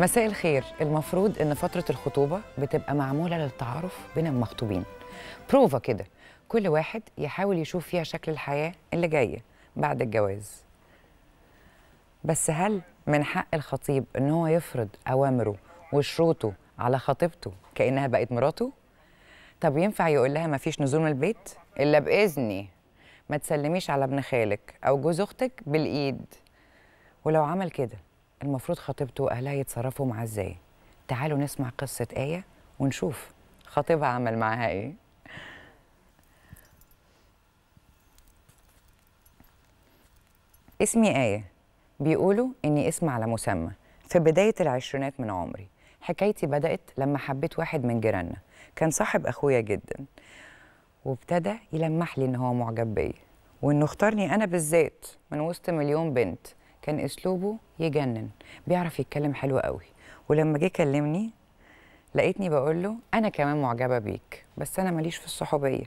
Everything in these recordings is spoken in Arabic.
مساء الخير المفروض ان فتره الخطوبه بتبقى معموله للتعارف بين المخطوبين بروفا كده كل واحد يحاول يشوف فيها شكل الحياه اللي جايه بعد الجواز بس هل من حق الخطيب ان هو يفرض اوامره وشروطه على خطيبته كانها بقت مراته طب ينفع يقول لها مفيش نزول من البيت الا باذني ما تسلميش على ابن خالك او جوز اختك بالايد ولو عمل كده المفروض خطيبته واهلها يتصرفوا معاه ازاي تعالوا نسمع قصه ايه ونشوف خطيبها عمل معاها ايه اسمي آية بيقولوا إني اسم على مسمى في بداية العشرينات من عمري حكايتي بدأت لما حبيت واحد من جيراننا كان صاحب أخويا جدا وابتدى يلمح لي إن هو معجب بيا وإنه اختارني أنا بالذات من وسط مليون بنت كان اسلوبه يجنن بيعرف يتكلم حلو قوي ولما جه كلمني لقيتني بقول له انا كمان معجبه بيك بس انا ماليش في الصحوبيه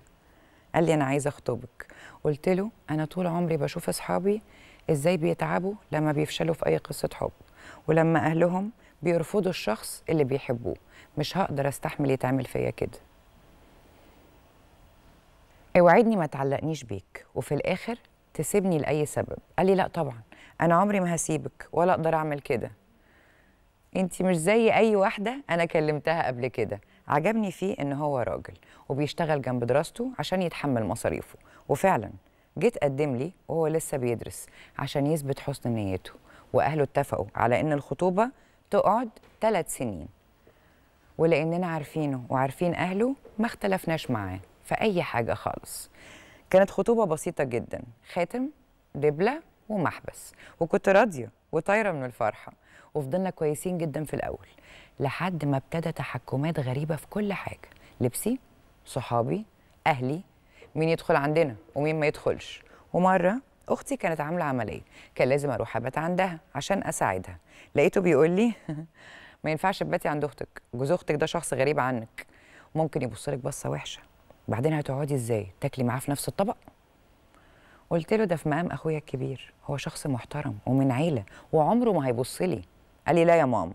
قال لي انا عايزه اخطبك قلت له انا طول عمري بشوف اصحابي ازاي بيتعبوا لما بيفشلوا في اي قصه حب ولما اهلهم بيرفضوا الشخص اللي بيحبوه مش هقدر استحمل يتعمل فيا كده اوعدني ما تعلقنيش بيك وفي الاخر تسيبني لاي سبب قال لي لا طبعا انا عمري ما هسيبك ولا اقدر اعمل كده انت مش زي اي واحده انا كلمتها قبل كده عجبني فيه ان هو راجل وبيشتغل جنب دراسته عشان يتحمل مصاريفه وفعلا جيت قدم لي وهو لسه بيدرس عشان يثبت حسن نيته واهله اتفقوا على ان الخطوبه تقعد ثلاث سنين ولاننا عارفينه وعارفين اهله ما اختلفناش معاه في اي حاجه خالص كانت خطوبه بسيطه جدا خاتم دبله ومحبس وكنت راضيه وطايره من الفرحه وفضلنا كويسين جدا في الاول لحد ما ابتدى تحكمات غريبه في كل حاجه لبسي صحابي اهلي مين يدخل عندنا ومين ما يدخلش ومره اختي كانت عامله عمليه كان لازم اروح ابات عندها عشان اساعدها لقيته بيقول لي ما ينفعش تباتي عند اختك جوز اختك ده شخص غريب عنك ممكن يبص لك بصه وحشه بعدين هتقعدي ازاي تاكلي معاه في نفس الطبق قلت له ده في مقام اخويا الكبير هو شخص محترم ومن عيله وعمره ما هيبص لي قال لي لا يا ماما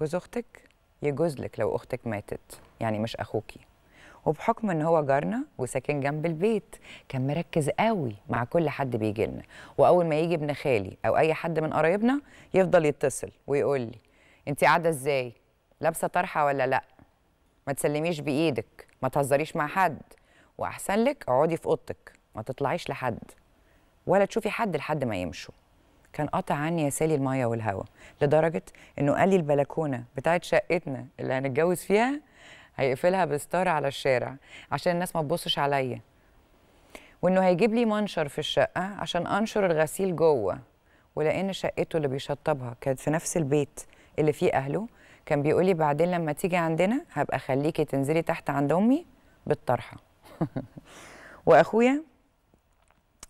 جوز اختك يجوز لك لو اختك ماتت يعني مش اخوكي وبحكم ان هو جارنا وساكن جنب البيت كان مركز قوي مع كل حد بيجي لنا واول ما يجي ابن خالي او اي حد من قرايبنا يفضل يتصل ويقول لي انت قاعده ازاي لابسه طرحه ولا لا ما تسلميش بايدك ما تهزريش مع حد واحسن لك اقعدي في اوضتك ما تطلعيش لحد ولا تشوفي حد لحد ما يمشوا كان قطع عني يا سالي الميه والهواء لدرجه انه قال لي البلكونه بتاعت شقتنا اللي هنتجوز فيها هيقفلها بستار على الشارع عشان الناس ما تبصش عليا وانه هيجيب لي منشر في الشقه عشان انشر الغسيل جوه ولان شقته اللي بيشطبها كانت في نفس البيت اللي فيه اهله كان بيقول لي بعدين لما تيجي عندنا هبقى خليكي تنزلي تحت عند امي بالطرحه واخويا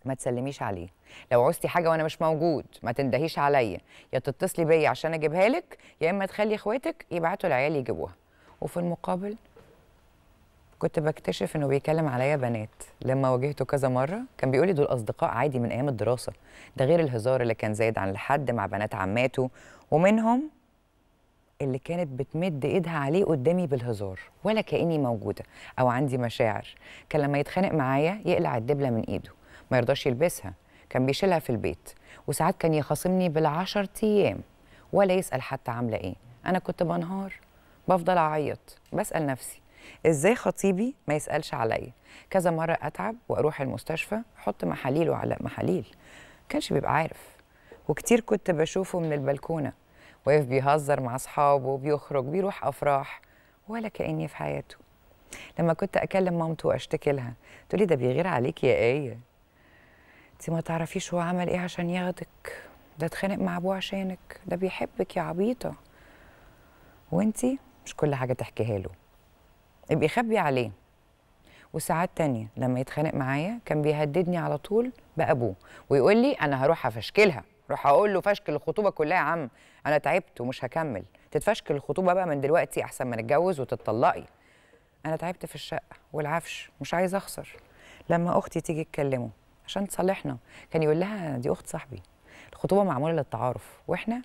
ما تسلميش عليه لو عوزتي حاجه وانا مش موجود ما تندهيش عليا يا تتصلي بيا عشان اجيبها لك يا اما تخلي اخواتك يبعتوا العيال يجيبوها وفي المقابل كنت بكتشف انه بيكلم عليا بنات لما واجهته كذا مره كان بيقول لي دول اصدقاء عادي من ايام الدراسه ده غير الهزار اللي كان زايد عن الحد مع بنات عماته ومنهم اللي كانت بتمد ايدها عليه قدامي بالهزار ولا كاني موجوده او عندي مشاعر كان لما يتخانق معايا يقلع الدبله من ايده ما يرضاش يلبسها كان بيشيلها في البيت وساعات كان يخاصمني بالعشر ايام ولا يسال حتى عامله ايه انا كنت بنهار بفضل اعيط بسال نفسي ازاي خطيبي ما يسالش عليا كذا مره اتعب واروح المستشفى احط محاليل وعلى محاليل كانش بيبقى عارف وكتير كنت بشوفه من البلكونه واقف بيهزر مع اصحابه بيخرج بيروح افراح ولا كاني في حياته لما كنت اكلم مامته واشتكي لها تقولي ده بيغير عليك يا ايه انت ما تعرفيش هو عمل ايه عشان ياخدك ده اتخانق مع ابوه عشانك ده بيحبك يا عبيطه وانت مش كل حاجه تحكيها له ابقي خبي عليه وساعات تانية لما يتخانق معايا كان بيهددني على طول بأبوه ويقول لي أنا هروح أفشكلها روح أقول له فشكل الخطوبة كلها يا عم أنا تعبت ومش هكمل تتفشكل الخطوبة بقى من دلوقتي أحسن ما نتجوز وتتطلقي أنا تعبت في الشقة والعفش مش عايزة أخسر لما أختي تيجي تكلمه عشان تصالحنا كان يقول لها دي اخت صاحبي الخطوبه معموله للتعارف واحنا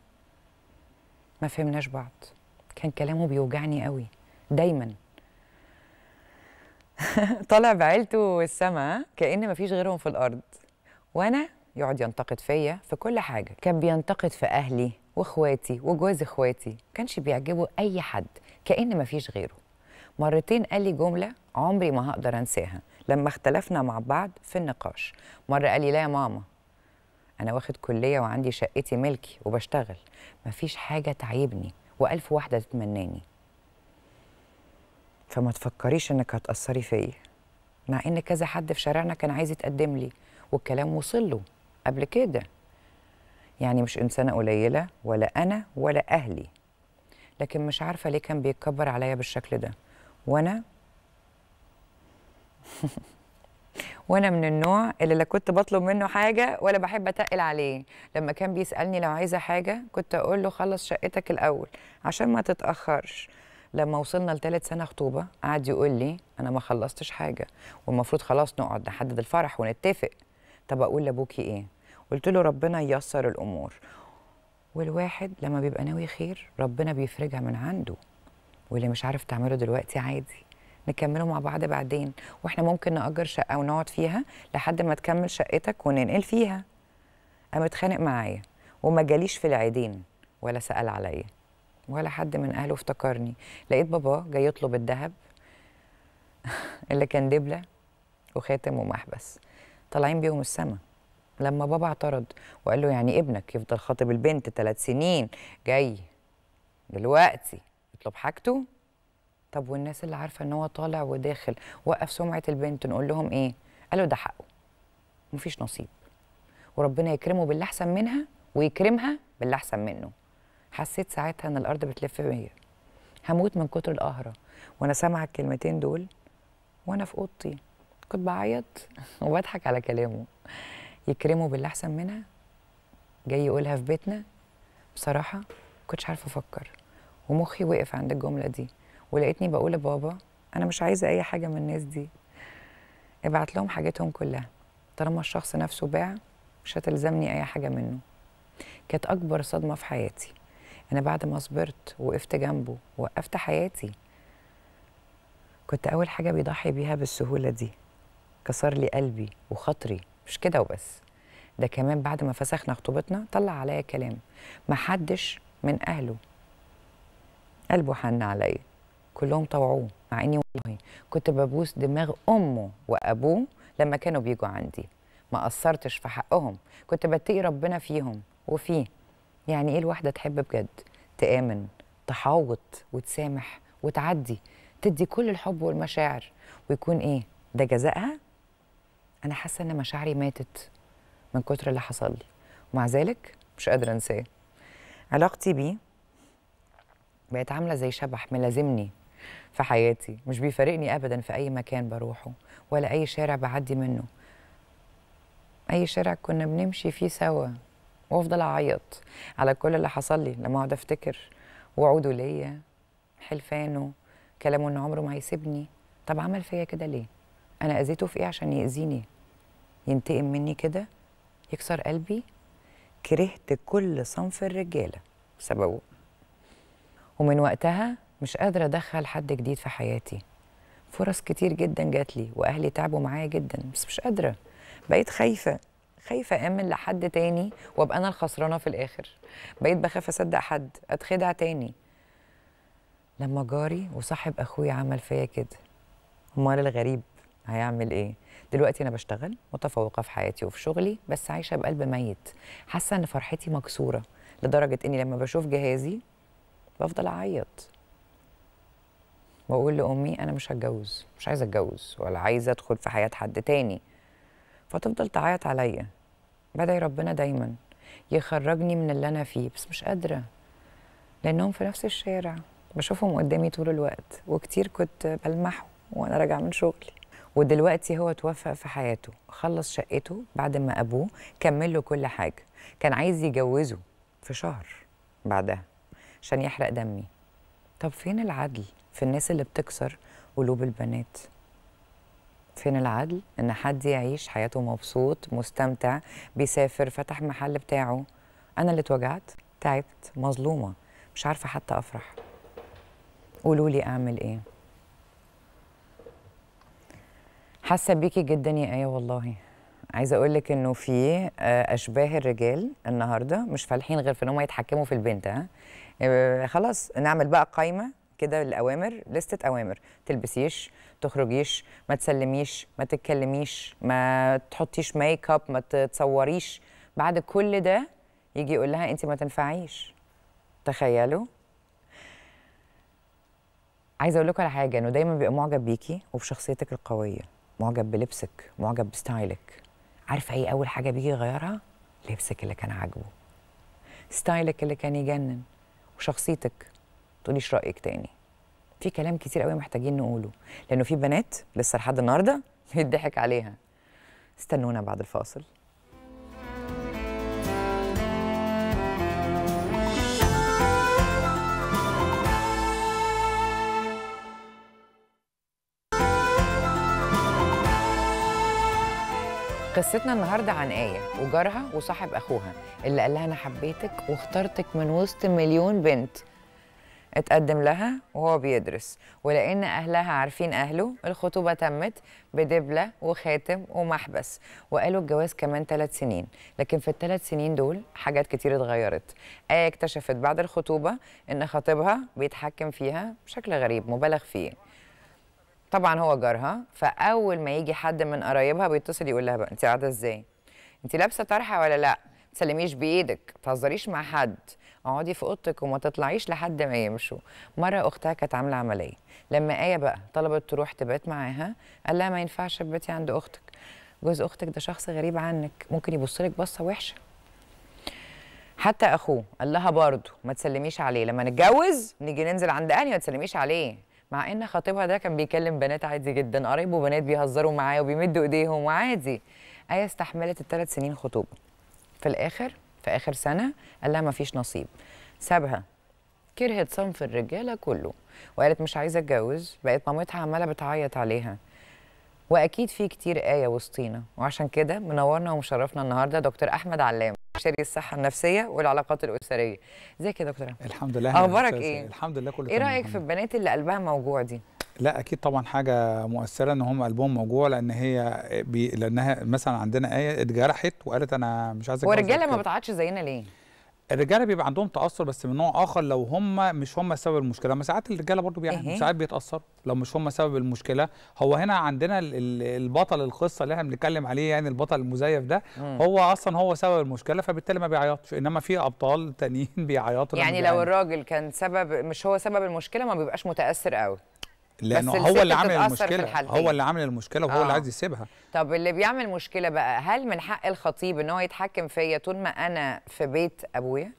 ما فهمناش بعض كان كلامه بيوجعني قوي دايما طالع بعيلته السما كأن مفيش غيرهم في الأرض وأنا يقعد ينتقد فيا في كل حاجة كان بينتقد في أهلي وإخواتي وجواز إخواتي كانش بيعجبه أي حد كأن مفيش غيره مرتين قال لي جملة عمري ما هقدر أنساها لما اختلفنا مع بعض في النقاش مرة قال لي لا يا ماما أنا واخد كلية وعندي شقتي ملكي وبشتغل مفيش حاجة تعيبني وألف واحدة تتمناني فما تفكريش إنك هتأثري فيا مع إن كذا حد في شارعنا كان عايز يتقدم لي والكلام وصل له قبل كده يعني مش إنسانة قليلة ولا أنا ولا أهلي لكن مش عارفة ليه كان بيتكبر عليا بالشكل ده وأنا وانا من النوع اللي لا كنت بطلب منه حاجه ولا بحب اتقل عليه لما كان بيسالني لو عايزه حاجه كنت اقول له خلص شقتك الاول عشان ما تتاخرش لما وصلنا لثالث سنه خطوبه قعد يقول لي انا ما خلصتش حاجه والمفروض خلاص نقعد نحدد الفرح ونتفق طب اقول لابوكي ايه قلت له ربنا ييسر الامور والواحد لما بيبقى ناوي خير ربنا بيفرجها من عنده واللي مش عارف تعمله دلوقتي عادي نكمله مع بعض بعدين واحنا ممكن نأجر شقه ونقعد فيها لحد ما تكمل شقتك وننقل فيها قام اتخانق معايا وما جاليش في العيدين ولا سأل عليا ولا حد من اهله افتكرني لقيت بابا جاي يطلب الذهب اللي كان دبله وخاتم ومحبس طالعين بيهم السما لما بابا اعترض وقال له يعني ابنك يفضل خاطب البنت ثلاث سنين جاي دلوقتي يطلب حاجته طب والناس اللي عارفه ان هو طالع وداخل وقف سمعه البنت نقول لهم ايه قالوا ده حقه مفيش نصيب وربنا يكرمه باللي احسن منها ويكرمها باللي احسن منه حسيت ساعتها ان الارض بتلف بيا هموت من كتر القهره وانا سامعه الكلمتين دول وانا في اوضتي كنت بعيط وبضحك على كلامه يكرمه باللي احسن منها جاي يقولها في بيتنا بصراحه كنتش عارفه افكر ومخي وقف عند الجمله دي ولقيتني بقول لبابا انا مش عايزه اي حاجه من الناس دي ابعت لهم حاجتهم كلها طالما الشخص نفسه باع مش هتلزمني اي حاجه منه كانت اكبر صدمه في حياتي انا بعد ما صبرت وقفت جنبه وقفت حياتي كنت اول حاجه بيضحي بيها بالسهوله دي كسر لي قلبي وخاطري مش كده وبس ده كمان بعد ما فسخنا خطوبتنا طلع عليا كلام محدش من اهله قلبه حن عليا كلهم طوعوه مع اني والله كنت ببوس دماغ امه وابوه لما كانوا بيجوا عندي ما قصرتش في حقهم كنت بتقي ربنا فيهم وفيه يعني ايه الواحده تحب بجد تامن تحاوط وتسامح وتعدي تدي كل الحب والمشاعر ويكون ايه ده جزائها انا حاسه ان مشاعري ماتت من كتر اللي حصل لي ومع ذلك مش قادره انساه علاقتي بيه بقت عامله زي شبح ملازمني في حياتي مش بيفارقني ابدا في اي مكان بروحه ولا اي شارع بعدي منه اي شارع كنا بنمشي فيه سوا وافضل اعيط على كل اللي حصل لي لما اقعد افتكر وعوده ليا حلفانه كلامه ان عمره ما هيسيبني طب عمل فيا كده ليه انا اذيته في ايه عشان ياذيني ينتقم مني كده يكسر قلبي كرهت كل صنف الرجاله بسببه ومن وقتها مش قادره ادخل حد جديد في حياتي فرص كتير جدا جات لي واهلي تعبوا معايا جدا بس مش قادره بقيت خايفه خايفه امن لحد تاني وابقى انا الخسرانه في الاخر بقيت بخاف اصدق حد اتخدع تاني لما جاري وصاحب اخويا عمل فيا كده امال الغريب هيعمل ايه دلوقتي انا بشتغل متفوقه في حياتي وفي شغلي بس عايشه بقلب ميت حاسه ان فرحتي مكسوره لدرجه اني لما بشوف جهازي بفضل اعيط واقول لامي انا مش هتجوز مش عايزه اتجوز ولا عايزه ادخل في حياه حد تاني فتفضل تعيط عليا بدعي ربنا دايما يخرجني من اللي انا فيه بس مش قادره لانهم في نفس الشارع بشوفهم قدامي طول الوقت وكتير كنت بلمحه وانا راجعه من شغلي ودلوقتي هو توفق في حياته خلص شقته بعد ما ابوه كمل له كل حاجه كان عايز يجوزه في شهر بعدها عشان يحرق دمي طب فين العدل في الناس اللي بتكسر قلوب البنات فين العدل ان حد يعيش حياته مبسوط مستمتع بيسافر فتح محل بتاعه انا اللي اتوجعت تعبت مظلومه مش عارفه حتى افرح قولوا لي اعمل ايه حاسه بيكي جدا يا ايه والله عايزه اقول لك انه في آه، اشباه الرجال النهارده مش فالحين غير في ان هم يتحكموا في البنت ها آه، خلاص نعمل بقى قايمه كده الاوامر لستة اوامر تلبسيش تخرجيش ما تسلميش ما تتكلميش ما تحطيش ميك اب ما تتصوريش بعد كل ده يجي يقول لها انت ما تنفعيش تخيلوا عايزه اقول لكم على حاجه انه دايما بيبقى معجب بيكي وبشخصيتك القويه معجب بلبسك معجب بستايلك عارفه ايه اول حاجه بيجي يغيرها لبسك اللي كان عاجبه ستايلك اللي كان يجنن وشخصيتك تقوليش رايك تاني في كلام كتير قوي محتاجين نقوله لانه في بنات لسه لحد النهارده بيضحك عليها استنونا بعد الفاصل قصتنا النهارده عن آية وجارها وصاحب أخوها اللي قال لها أنا حبيتك واخترتك من وسط مليون بنت اتقدم لها وهو بيدرس ولأن أهلها عارفين أهله الخطوبة تمت بدبلة وخاتم ومحبس وقالوا الجواز كمان ثلاث سنين لكن في الثلاث سنين دول حاجات كتير اتغيرت آية اكتشفت بعد الخطوبة إن خطيبها بيتحكم فيها بشكل غريب مبالغ فيه طبعا هو جارها فأول ما يجي حد من قرايبها بيتصل يقول لها بقى أنت قاعدة إزاي؟ أنت لابسة طرحة ولا لأ؟ تسلميش بايدك تهزريش مع حد اقعدي في اوضتك وما تطلعيش لحد ما يمشوا مره اختها كانت عامله عمليه لما ايه بقى طلبت تروح تبات معاها قال لها ما ينفعش تباتي عند اختك جوز اختك ده شخص غريب عنك ممكن يبص لك بصه وحشه حتى اخوه قال لها برضه ما تسلميش عليه لما نتجوز نيجي ننزل عند اهلي ما تسلميش عليه مع ان خطيبها ده كان بيكلم بنات عادي جدا قرايبه بنات بيهزروا معاه وبيمدوا ايديهم وعادي ايه استحملت الثلاث سنين خطوبه في الاخر في اخر سنه قال لها ما فيش نصيب سابها كرهت صنف الرجاله كله وقالت مش عايزه اتجوز بقت مامتها عماله بتعيط عليها واكيد في كتير ايه وسطينا وعشان كده منورنا ومشرفنا النهارده دكتور احمد علام استشاري الصحه النفسيه والعلاقات الاسريه ازيك يا دكتور الحمد لله اخبارك ايه الحمد لله كله ايه رايك في البنات اللي قلبها موجوع دي لا اكيد طبعا حاجه مؤثره ان هم قلبهم موجوع لان هي بي لانها مثلا عندنا ايه اتجرحت وقالت انا مش عايزه ورجاله ما بتعادش زينا ليه؟ الرجاله بيبقى عندهم تاثر بس من نوع اخر لو هم مش هم سبب المشكله ما ساعات الرجاله برضو بيعملوا ساعات بيتاثروا لو مش هم سبب المشكله هو هنا عندنا البطل القصه اللي احنا بنتكلم عليه يعني البطل المزيف ده مم. هو اصلا هو سبب المشكله فبالتالي ما بيعيطش انما في ابطال تانيين بيعيطوا يعني لو الراجل كان سبب مش هو سبب المشكله ما بيبقاش متاثر قوي لانه هو اللي عامل المشكله هو اللي عامل المشكله وهو آه. اللي عايز يسيبها طب اللي بيعمل مشكله بقى هل من حق الخطيب ان هو يتحكم فيا طول ما انا في بيت ابويا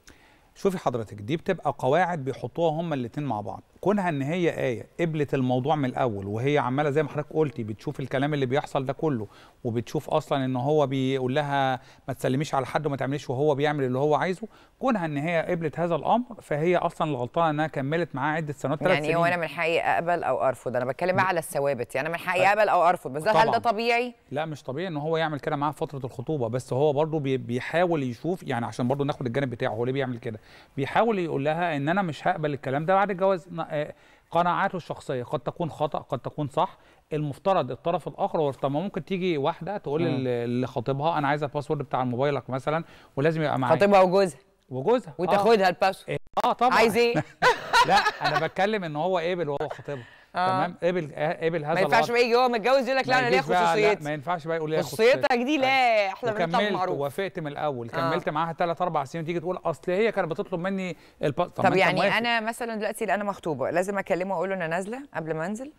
شوفي حضرتك دي بتبقى قواعد بيحطوها هما الاثنين مع بعض كونها ان هي ايه قبلت الموضوع من الاول وهي عماله زي ما حضرتك قلتي بتشوف الكلام اللي بيحصل ده كله وبتشوف اصلا ان هو بيقول لها ما تسلميش على حد وما تعمليش وهو بيعمل اللي هو عايزه كونها ان هي قبلت هذا الامر فهي اصلا الغلطانه انها كملت معاه عده سنوات ثلاث يعني سنين إيه؟ يعني هو انا من حقي اقبل او ارفض انا بتكلم بقى على الثوابت يعني من حقي اقبل او ارفض بس ده هل ده طبيعي لا مش طبيعي ان هو يعمل كده معاها فتره الخطوبه بس هو برضه بيحاول يشوف يعني عشان برضه ناخد الجانب بتاعه هو ليه بيعمل كده بيحاول يقول لها ان انا مش هقبل الكلام ده بعد الجواز آه، قناعاته الشخصيه قد تكون خطا قد تكون صح المفترض الطرف الاخر هو طب ما ممكن تيجي واحده تقول لخطيبها انا عايزه الباسورد بتاع موبايلك مثلا ولازم يبقى معايا خطيبها وجوزها وجوزها آه. وتاخدها آه. الباسورد اه طبعا عايز ايه لا انا بتكلم ان هو قابل وهو خطيبها تمام آه. قبل آه، قبل هذا ما ينفعش بقى يجي هو متجوز يقول لك لا انا ليا خصوصيتي ما ينفعش بقى يقول ليا خصوصيتك دي لا آه. احنا بنطلع معروف وافقت من الاول آه. كملت معاها ثلاث اربع سنين وتيجي تقول اصل هي كانت بتطلب مني الب... طب, طب يعني انا مثلا دلوقتي انا مخطوبه لازم اكلمه واقول له انا نازله قبل ما انزل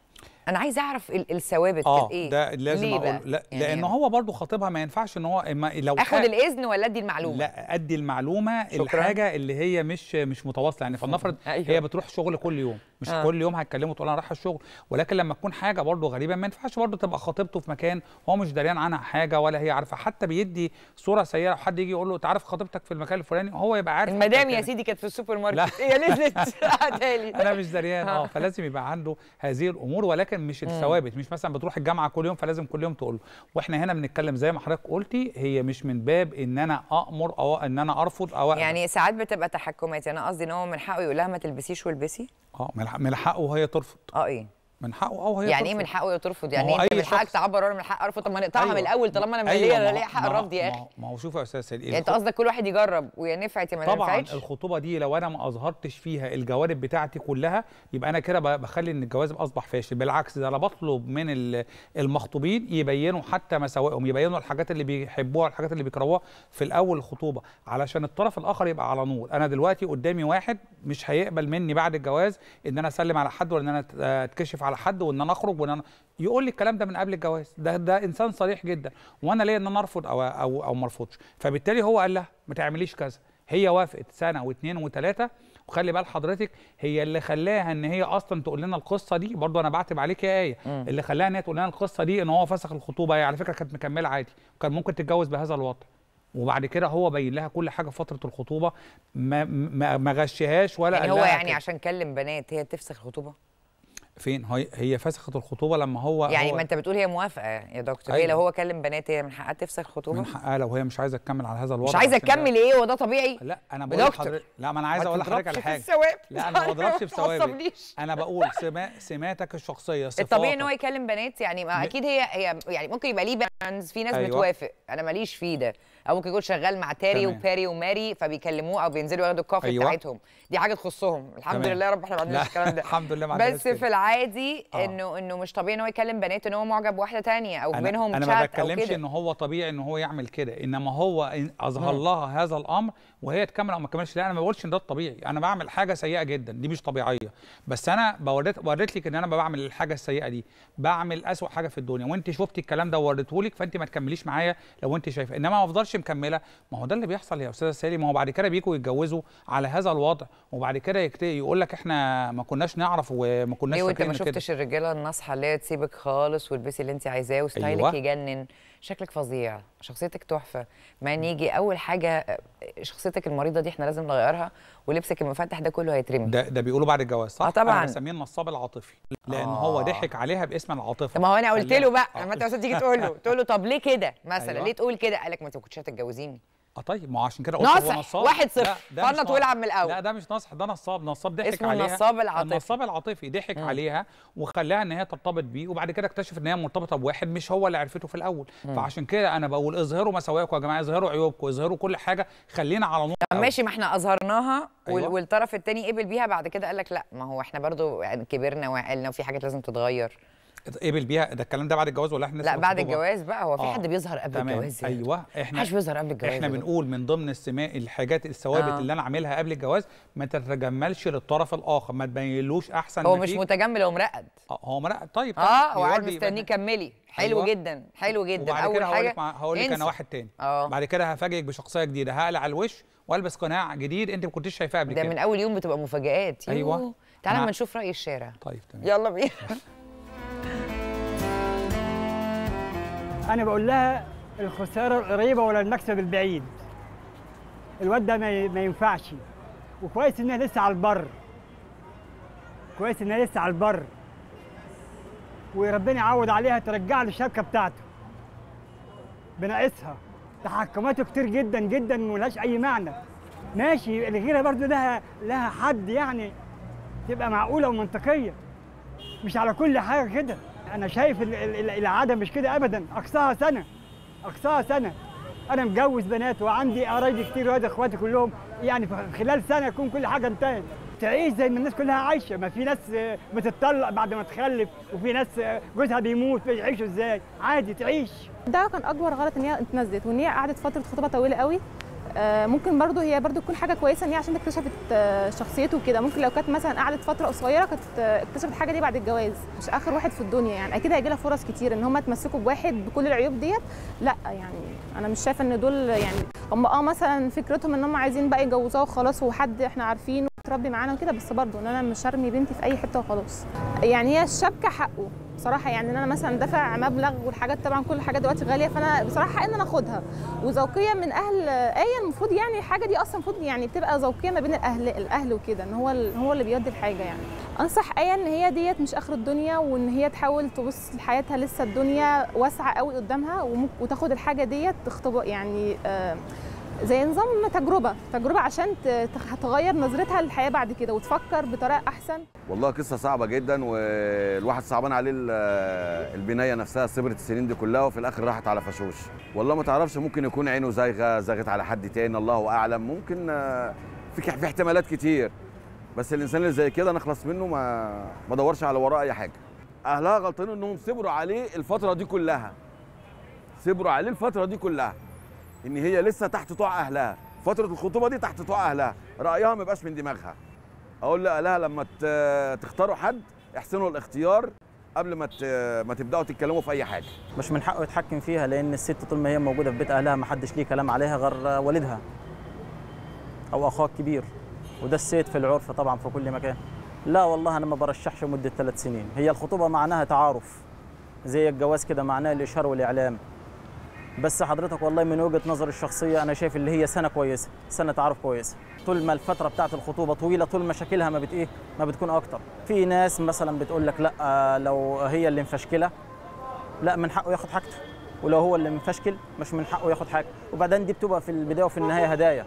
انا عايز اعرف الثوابت اه ايه ده لازم اقول لا يعني لان يعني هو برضو خطيبها ما ينفعش ان هو ما لو اخد حاجة... الاذن ولا ادي المعلومه لا ادي المعلومه شكرا. الحاجه اللي هي مش مش متواصله يعني فلنفرض أيوه. هي بتروح شغل كل يوم مش آه. كل يوم هتكلمه تقول انا رايحه الشغل ولكن لما تكون حاجه برضو غريبه ما ينفعش برضو تبقى خطيبته في مكان هو مش دريان عنها حاجه ولا هي عارفه حتى بيدي صوره سيئه لو حد يجي يقول له تعرف خطيبتك في المكان الفلاني هو يبقى عارف المدام يا سيدي كانت في السوبر ماركت هي نزلت انا مش دريان آه،, اه فلازم يبقى عنده هذه الامور بتقوله ولكن مش الثوابت مش مثلا بتروح الجامعه كل يوم فلازم كل يوم تقوله واحنا هنا بنتكلم زي ما حضرتك قلتي هي مش من باب ان انا امر او ان انا ارفض او أقبل. يعني ساعات بتبقى تحكمات يعني انا قصدي ان هو من حقه يقول لها ما تلبسيش والبسي اه من حقه وهي ترفض اه ايه من حقه اه هي يعني ايه من حقه ترفض يعني إيه، انت من حقك تعبر ولا من حق ارفض طب ما نقطعها أيوة. من الاول طالما انا من أيوة ليا ليا حق الرفض يا اخي ما هو شوف يا استاذ سيد يعني انت قصدك كل واحد يجرب ويا نفعت يا ما نفعتش طبعا الخطوبه دي لو انا ما اظهرتش فيها الجوانب بتاعتي كلها يبقى انا كده بخلي ان الجواز اصبح فاشل بالعكس ده انا بطلب من المخطوبين يبينوا حتى مساوئهم يبينوا الحاجات اللي بيحبوها الحاجات اللي بيكرهوها في الاول الخطوبه علشان الطرف الاخر يبقى على نور انا دلوقتي قدامي واحد مش هيقبل مني بعد الجواز ان انا اسلم على حد ولا ان انا اتكشف على حد وان انا اخرج وان انا يقول لي الكلام ده من قبل الجواز ده ده انسان صريح جدا وانا ليا ان انا ارفض او او او ما ارفضش فبالتالي هو قال لها ما تعمليش كذا هي وافقت سنه واثنين وثلاثه وخلي بال حضرتك هي اللي خلاها ان هي اصلا تقول لنا القصه دي برضو انا بعتب عليك يا ايه م. اللي خلاها ان هي تقول لنا القصه دي ان هو فسخ الخطوبه هي على فكره كانت مكمله عادي وكان ممكن تتجوز بهذا الوضع وبعد كده هو بين لها كل حاجه في فتره الخطوبه ما ما, ما غشهاش ولا يعني هو يعني كده. عشان كلم بنات هي تفسخ الخطوبه فين هي هي فسخت الخطوبه لما هو يعني هو ما انت بتقول هي موافقه يا دكتور أيوة. هي لو هو كلم بنات هي من حقها تفسخ الخطوبه من حقها لو هي مش عايزه تكمل على هذا الوضع مش عايزه تكمل ايه وده طبيعي لا انا بقول لحضرتك لا ما انا عايز اقول لحضرتك على حاجه لا انا ما بضربش بثوابت انا بقول سما... سماتك الشخصيه صفاتك الطبيعي ان هو يكلم بنات يعني ما اكيد هي هي يعني ممكن يبقى ليه بنز في ناس أيوة. بتوافق انا ماليش فيه ده او ممكن يكون شغال مع تاري تمام. وباري وماري فبيكلموه او بينزلوا ياخدوا الكوفي أيوة. بتاعتهم دي حاجه تخصهم الحمد تمام. لله يا رب احنا ما عندناش الكلام ده الحمد لله ما عندناش بس في العادي آه. انه انه مش طبيعي ان هو يكلم بنات ان هو معجب بواحده ثانيه او أنا بينهم انا ما بتكلمش ان هو طبيعي ان هو يعمل كده انما هو اظهر لها هذا الامر وهي تكمل او ما تكملش لا انا ما بقولش ان ده الطبيعي انا بعمل حاجه سيئه جدا دي مش طبيعيه بس انا بوريت وريت لك ان انا بعمل الحاجه السيئه دي بعمل اسوء حاجه في الدنيا وانت شفتي الكلام ده ووريته لك فانت ما تكمليش معايا لو انت شايفه انما ما افضلش مكمله ما هو ده اللي بيحصل يا استاذه سالي ما هو بعد كده بيجوا يتجوزوا على هذا الوضع وبعد كده يقول لك احنا ما كناش نعرف وما كناش ايوه انت ما شفتش الرجاله الناصحه اللي هي تسيبك خالص والبسي اللي انت عايزاه وستايلك أيوة. يجنن شكلك فظيع شخصيتك تحفه ما نيجي اول حاجه شخصيتك المريضه دي احنا لازم نغيرها ولبسك المفتح ده كله هيترمي ده ده بيقولوا بعد الجواز صح؟ اه طبعا احنا بنسميه النصاب العاطفي لان آه. هو ضحك عليها باسم العاطفه طب ما هو انا قلت له بقى لما انت مثلا آه. تيجي تقول له تقول له طب ليه كده مثلا أيوة. ليه تقول كده؟ قال لك ما انت ما كنتش هتتجوزيني اه طيب ما عشان كده قلت هو نصاب واحد صفر فنط ويلعب من الاول لا ده مش نصح ده نصاب نصاب ضحك عليها النصاب العاطفي النصاب العاطفي ضحك عليها وخلاها ان هي ترتبط بيه وبعد كده اكتشف ان هي مرتبطه بواحد مش هو اللي عرفته في الاول مم. فعشان كده انا بقول اظهروا مساواكم يا جماعه اظهروا عيوبكم اظهروا كل حاجه خلينا على نقطه ماشي ما احنا اظهرناها أيوة. والطرف الثاني قبل بيها بعد كده قال لك لا ما هو احنا برضو يعني كبرنا وعقلنا وفي حاجات لازم تتغير قبل بيها ده الكلام ده بعد الجواز ولا احنا لا بعد الجواز بقى هو في آه. حد بيظهر قبل تمام. الجواز يعني. ايوه احنا مش بيظهر قبل الجواز احنا يعني. بنقول من ضمن السما الحاجات الثوابت آه. اللي انا عاملها قبل الجواز ما تتجملش للطرف الاخر ما تبينلوش احسن هو مش متجمل هو مرقد اه هو مرقد طيب, طيب، اه هو قاعد مستنيه كملي حلو أيوة. جدا حلو جدا وبعد اول حاجه مع... هقول لك انا واحد تاني آه. بعد كده هفاجئك بشخصيه جديده هقلع الوش والبس قناع جديد انت ما كنتش شايفاه قبل كده ده من اول يوم بتبقى مفاجآت ايوه تعالى اما نشوف راي الشارع طيب تمام يلا بينا انا بقول لها الخساره القريبه ولا المكسب البعيد الواد ده ما ينفعش وكويس انها لسه على البر كويس انها لسه على البر وربنا يعوض عليها ترجع لي الشبكه بتاعته بناقصها تحكماته كتير جدا جدا ملهاش اي معنى ماشي الغيره برضو لها لها حد يعني تبقى معقوله ومنطقيه مش على كل حاجه كده انا شايف العاده مش كده ابدا اقصاها سنه اقصاها سنه انا مجوز بنات وعندي قرايبي كتير واد اخواتي كلهم يعني خلال سنه يكون كل حاجه انتهت تعيش زي ما الناس كلها عايشه ما في ناس آه، بتتطلق بعد ما تخلف وفي ناس آه، جوزها بيموت بيعيشوا ازاي عادي تعيش ده كان اكبر غلط ان هي اتنزلت وان هي قعدت فتره خطوبه طويله قوي آه، ممكن برضو هي برضو تكون حاجه كويسه ان هي عشان اكتشفت آه، شخصيته وكده ممكن لو كانت مثلا قعدت فتره قصيره كانت آه، اكتشفت الحاجه دي بعد الجواز مش اخر واحد في الدنيا يعني اكيد هيجي لها فرص كتير ان هم يتمسكوا بواحد بكل العيوب ديت لا يعني انا مش شايفه ان دول يعني هم اه مثلا فكرتهم ان هم عايزين بقى يجوزوها وخلاص وحد احنا عارفينه تربي معانا وكده بس برضو ان انا مش هرمي بنتي في اي حته وخلاص يعني هي الشبكه حقه بصراحه يعني ان انا مثلا دافع مبلغ والحاجات طبعا كل الحاجات دلوقتي غاليه فانا بصراحه ان انا اخدها وذوقيه من اهل ايه المفروض يعني الحاجه دي اصلا المفروض يعني بتبقى ذوقيه ما بين الاهل الاهل وكده ان هو هو اللي بيودي الحاجه يعني انصح ايه ان هي ديت مش اخر الدنيا وان هي تحاول تبص لحياتها لسه الدنيا واسعه قوي قدامها وتاخد الحاجه ديت تختبر يعني آه زي نظام تجربه تجربه عشان تغير نظرتها للحياه بعد كده وتفكر بطريقه احسن والله قصه صعبه جدا والواحد صعبان عليه البنايه نفسها صبرت السنين دي كلها وفي الاخر راحت على فشوش والله ما تعرفش ممكن يكون عينه زايغه زاغت على حد تاني الله اعلم ممكن في في احتمالات كتير بس الانسان اللي زي كده نخلص منه ما ما دورش على وراه اي حاجه اهلها غلطانين انهم صبروا عليه الفتره دي كلها صبروا عليه الفتره دي كلها ان هي لسه تحت طوع اهلها فتره الخطوبه دي تحت طوع اهلها رايها ما يبقاش من دماغها اقول لا لما تختاروا حد احسنوا الاختيار قبل ما ما تبداوا تتكلموا في اي حاجه مش من حقه يتحكم فيها لان الست طول ما هي موجوده في بيت اهلها ما حدش ليه كلام عليها غير والدها او اخوها الكبير وده السيد في العرف طبعا في كل مكان لا والله انا ما برشحش مده ثلاث سنين هي الخطوبه معناها تعارف زي الجواز كده معناه الاشهار والاعلام بس حضرتك والله من وجهه نظري الشخصيه انا شايف اللي هي سنه كويسه سنه تعارف كويسه طول ما الفتره بتاعه الخطوبه طويله طول مشاكلها ما بت ايه ما بتكون اكتر في ناس مثلا بتقول لك لا لو هي اللي مفشكله لا من حقه ياخد حاجته ولو هو اللي مفشكل مش من حقه ياخد حاجه وبعدين دي بتبقى في البدايه وفي النهايه هدايا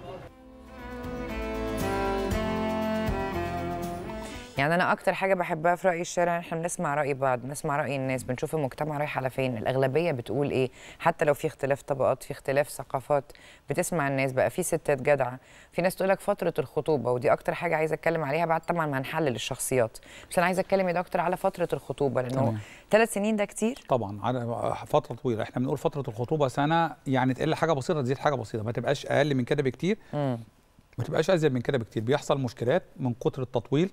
يعني انا اكتر حاجه بحبها في راي الشارع احنا بنسمع راي بعض بنسمع راي الناس بنشوف المجتمع رايح على فين الاغلبيه بتقول ايه حتى لو في اختلاف طبقات في اختلاف ثقافات بتسمع الناس بقى في ستات جدعه في ناس تقول لك فتره الخطوبه ودي اكتر حاجه عايزه اتكلم عليها بعد طبعا ما هنحلل الشخصيات بس انا عايزه اتكلم يا دكتور على فتره الخطوبه لانه ثلاث سنين ده كتير طبعا على فتره طويله احنا بنقول فتره الخطوبه سنه يعني تقل حاجه بسيطه تزيد حاجه بسيطه ما تبقاش اقل من كده بكتير ما تبقاش ازيد من كده بكتير بيحصل مشكلات من كتر التطويل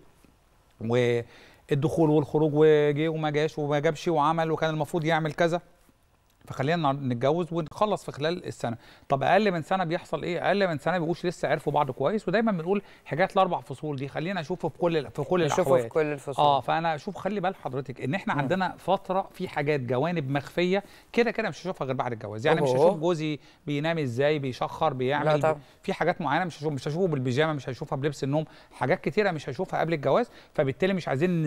والدخول والخروج وجه وما جاش وما جابش وعمل وكان المفروض يعمل كذا فخلينا نتجوز ونخلص في خلال السنه طب اقل من سنه بيحصل ايه اقل من سنه بيقولش لسه عرفوا بعض كويس ودايما بنقول حاجات الاربع فصول دي خلينا نشوفه في كل في كل الاحوال في كل الفصول اه فانا شوف خلي بال حضرتك ان احنا م. عندنا فتره في حاجات جوانب مخفيه كده كده مش هشوفها غير بعد الجواز يعني أوه. مش هشوف جوزي بينام ازاي بيشخر بيعمل لا طب. في حاجات معينه مش هشوف مش هشوفه بالبيجامه مش هشوفها بلبس النوم حاجات كتيره مش هشوفها قبل الجواز فبالتالي مش عايزين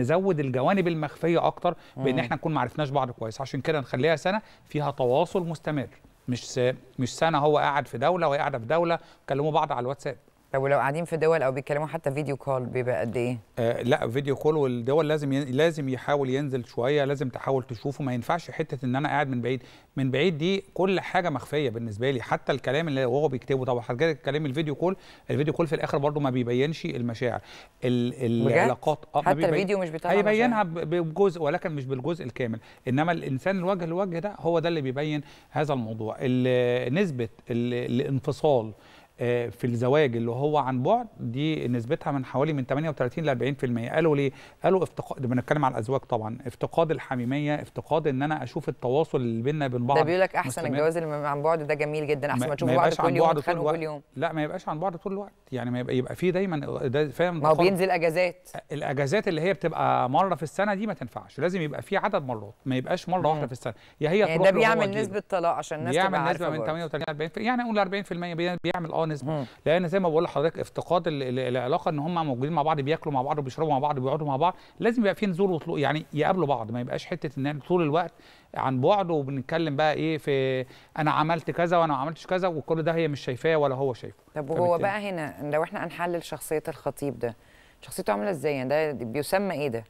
نزود الجوانب المخفيه اكتر بان احنا نكون ما عرفناش بعض كويس عشان كده نخليها سنه سنه فيها تواصل مستمر مش مش سنه هو قاعد في دوله وهي قاعده في دوله كلموا بعض على الواتساب طب ولو قاعدين في دول او بيتكلموا حتى فيديو كول بيبقى قد ايه؟ آه لا فيديو كول والدول لازم ين... لازم يحاول ينزل شويه لازم تحاول تشوفه ما ينفعش حته ان انا قاعد من بعيد من بعيد دي كل حاجه مخفيه بالنسبه لي حتى الكلام اللي هو بيكتبه طبعا حضرتك كلام الفيديو كول الفيديو كول في الاخر برضو ما بيبينش المشاعر ال... العلاقات آه، حتى بيبين... الفيديو مش بيطلع هيبينها بجزء ولكن مش بالجزء الكامل انما الانسان الوجه لوجه ده هو ده اللي بيبين هذا الموضوع ال... نسبه ال... الانفصال آه، في الزواج اللي هو عن بعد دي نسبتها من حوالي من 38 ل 40% قالوا ليه؟ قالوا افتقاد بنتكلم على الازواج طبعا افتقاد الحميميه افتقاد ان انا اشوف التواصل اللي بيننا بين بعض ده بيقول لك احسن مستمر. الجواز اللي عن بعد ده جميل جدا احسن ما, ما تشوفوا بعض كل يوم تتخانقوا كل يوم لا ما يبقاش عن بعد طول الوقت يعني ما يبقى, يبقى فيه دايما ده فاهم ما هو بينزل اجازات الاجازات اللي هي بتبقى مره في السنه دي ما تنفعش لازم يبقى في عدد مرات ما يبقاش مره واحده في السنه يا هي يعني ده بيعمل نسبه طلاق عشان الناس تبقى عارفه بيعمل نسبه من 38 40 يعني نقول 40% بيعمل اه نسبه لان زي ما بقول لحضرتك افتقاد العلاقه ان هم موجودين مع بعض بياكلوا مع بعض وبيشربوا مع بعض وبيقعدوا مع بعض لازم يبقى في نزول وطلوع يعني يقابلوا بعض ما يبقاش حته ان طول الوقت عن بعد وبنتكلم بقى ايه في انا عملت كذا وانا ما عملتش كذا وكل ده هي مش شايفاه ولا هو شايفه طب وهو بقى هنا لو احنا هنحلل شخصيه الخطيب ده شخصيته عامله ازاي يعني ده بيسمى ايه ده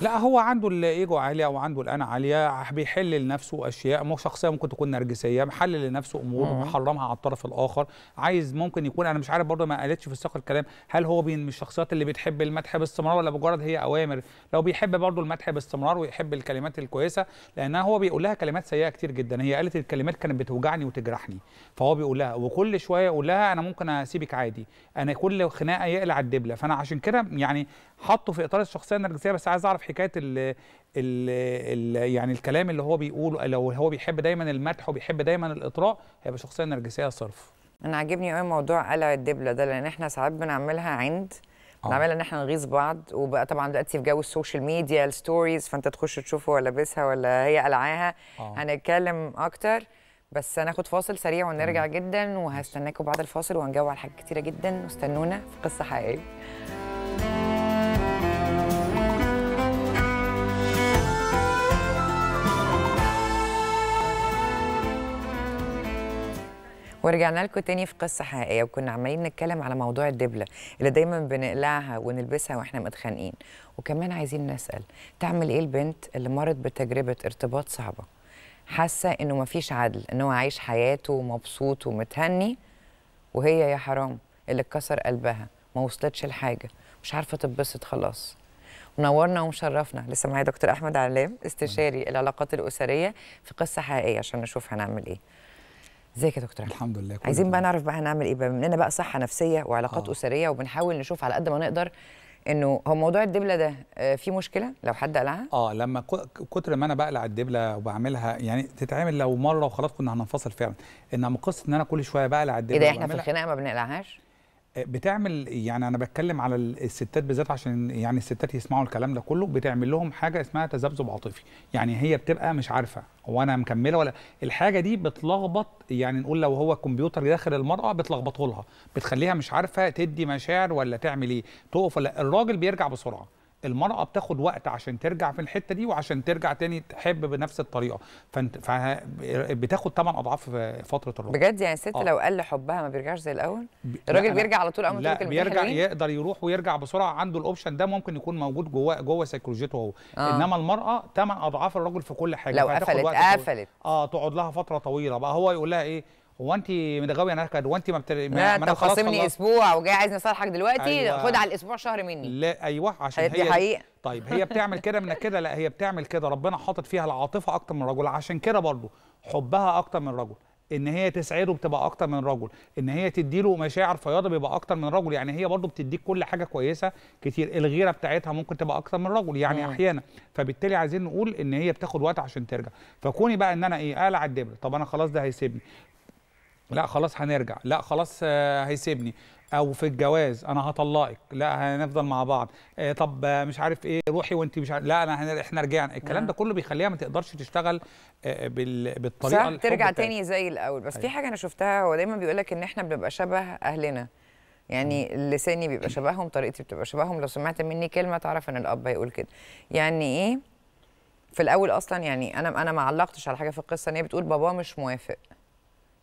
لا هو عنده الايجو عاليه او عنده الانا عاليه بيحل لنفسه اشياء مو شخصيه ممكن تكون نرجسيه محلل لنفسه امور محرمها أه. على الطرف الاخر عايز ممكن يكون انا مش عارف برضه ما قالتش في سياق الكلام هل هو من الشخصيات اللي بتحب المدح باستمرار ولا مجرد هي اوامر لو بيحب برضه المدح باستمرار ويحب الكلمات الكويسه لان هو بيقول لها كلمات سيئه كتير جدا هي قالت الكلمات كانت بتوجعني وتجرحني فهو بيقول لها وكل شويه يقول لها انا ممكن اسيبك عادي انا كل خناقه يقلع الدبله فانا عشان كده يعني حطه في اطار الشخصيه النرجسيه بس عايز اعرف حكايه ال ال ال يعني الكلام اللي هو بيقوله لو هو بيحب دايما المدح وبيحب دايما الاطراء هيبقى شخصيه نرجسيه صرف انا عاجبني قوي موضوع قلع الدبله ده لان احنا ساعات بنعملها عند آه. بنعملها ان احنا نغيظ بعض وبقى طبعا دلوقتي في جو السوشيال ميديا الستوريز فانت تخش تشوفه ولا لابسها ولا هي قلعاها آه. هنتكلم اكتر بس هناخد فاصل سريع ونرجع جدا وهستناكم بعد الفاصل وهنجاوب على حاجات كتيره جدا واستنونا في قصه حقيقيه ورجعنا لكم تاني في قصه حقيقيه وكنا عمالين نتكلم على موضوع الدبله اللي دايما بنقلعها ونلبسها واحنا متخانقين وكمان عايزين نسال تعمل ايه البنت اللي مرت بتجربه ارتباط صعبه حاسه انه مفيش عدل ان هو عايش حياته ومبسوط ومتهني وهي يا حرام اللي اتكسر قلبها ما وصلتش لحاجه مش عارفه تتبسط خلاص منورنا ومشرفنا لسه معايا دكتور احمد علام استشاري العلاقات الاسريه في قصه حقيقيه عشان نشوف هنعمل ايه ازيك يا دكتور الحمد لله عايزين بقى نعرف بقى هنعمل ايه بقى مننا بقى صحه نفسيه وعلاقات آه. اسريه وبنحاول نشوف على قد ما نقدر انه هو موضوع الدبله ده آه، في مشكله لو حد قلعها اه لما كتر ما انا بقلع الدبله وبعملها يعني تتعمل لو مره وخلاص كنا هننفصل فعلا انما قصه ان انا كل شويه بقلع الدبله ايه ده احنا في الخناقه ما بنقلعهاش بتعمل يعني انا بتكلم على الستات بالذات عشان يعني الستات يسمعوا الكلام ده كله بتعمل لهم حاجه اسمها تذبذب عاطفي يعني هي بتبقى مش عارفه هو انا مكمله ولا الحاجه دي بتلخبط يعني نقول لو هو كمبيوتر داخل المراه بتلخبطه لها بتخليها مش عارفه تدي مشاعر ولا تعمل ايه تقف ولا الراجل بيرجع بسرعه المرأة بتاخد وقت عشان ترجع في الحتة دي وعشان ترجع تاني تحب بنفس الطريقة فانت بتاخد طبعا أضعاف فترة الرجل بجد يعني الست آه. لو قل حبها ما بيرجعش زي الأول الراجل بيرجع على طول أول ما بيرجع يقدر يروح ويرجع بسرعة عنده الأوبشن ده ممكن يكون موجود جواه جوه سيكولوجيته هو آه. إنما المرأة ثمان أضعاف الرجل في كل حاجة لو قفلت قفلت اه تقعد لها فترة طويلة بقى هو يقول لها إيه هو انت من انا هكد هو انت ما بتر... ما انت خاصمني اسبوع وجاي عايز نصالحك دلوقتي أيوة. خد على الاسبوع شهر مني لا ايوه عشان هي دي حقيقه طيب هي بتعمل كده من كده لا هي بتعمل كده ربنا حاطط فيها العاطفه اكتر من الرجل عشان كده برضه حبها اكتر من الرجل ان هي تسعده بتبقى اكتر من رجل ان هي تديله مشاعر فياضه بيبقى اكتر من رجل يعني هي برضه بتديك كل حاجه كويسه كتير الغيره بتاعتها ممكن تبقى اكتر من رجل يعني مم. احيانا فبالتالي عايزين نقول ان هي بتاخد وقت عشان ترجع فكوني بقى ان انا ايه اقلع الدبر طب انا خلاص ده هيسيبني لا خلاص هنرجع لا خلاص آه، هيسيبني او في الجواز انا هطلقك لا هنفضل مع بعض آه، طب آه، مش عارف ايه روحي وانت مش عارف لا انا احنا رجعنا الكلام ده كله بيخليها ما تقدرش تشتغل بالطريقه صح ترجع تاني زي الاول بس أيوة. في حاجه انا شفتها هو دايما بيقول لك ان احنا بنبقى شبه اهلنا يعني لساني بيبقى شبههم طريقتي بتبقى شبههم لو سمعت مني كلمه تعرف ان الاب هيقول كده يعني ايه في الاول اصلا يعني انا انا ما علقتش على حاجه في القصه ان هي بتقول بابا مش موافق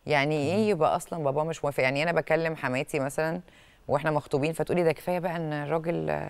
يعني ايه يبقى اصلا بابا مش موافق يعني انا بكلم حماتي مثلا واحنا مخطوبين فتقولي ده كفايه بقى ان الراجل